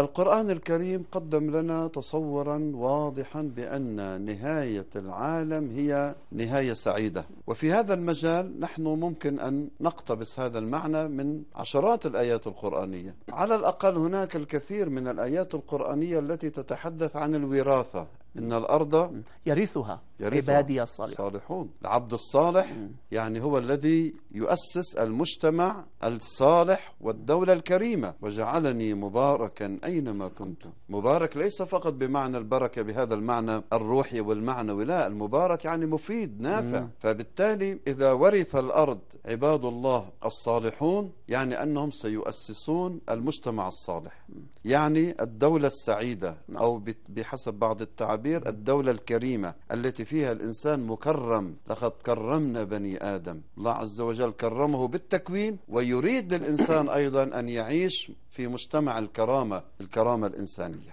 القرآن الكريم قدم لنا تصورا واضحا بأن نهاية العالم هي نهاية سعيدة وفي هذا المجال نحن ممكن أن نقتبس هذا المعنى من عشرات الآيات القرآنية على الأقل هناك الكثير من الآيات القرآنية التي تتحدث عن الوراثة إن الأرض يرثها عبادي الصالحون صالحون. العبد الصالح م. يعني هو الذي يؤسس المجتمع الصالح والدولة الكريمة وجعلني مباركا أينما كنت مبارك ليس فقط بمعنى البركة بهذا المعنى الروحي والمعنوي لا المبارك يعني مفيد نافع م. فبالتالي إذا ورث الأرض عباد الله الصالحون يعني أنهم سيؤسسون المجتمع الصالح يعني الدولة السعيدة نعم. أو بحسب بعض التعبير الدولة الكريمة التي فيها الإنسان مكرم لقد كرمنا بني آدم الله عز وجل كرمه بالتكوين ويريد للإنسان أيضا أن يعيش في مجتمع الكرامة الكرامة الإنسانية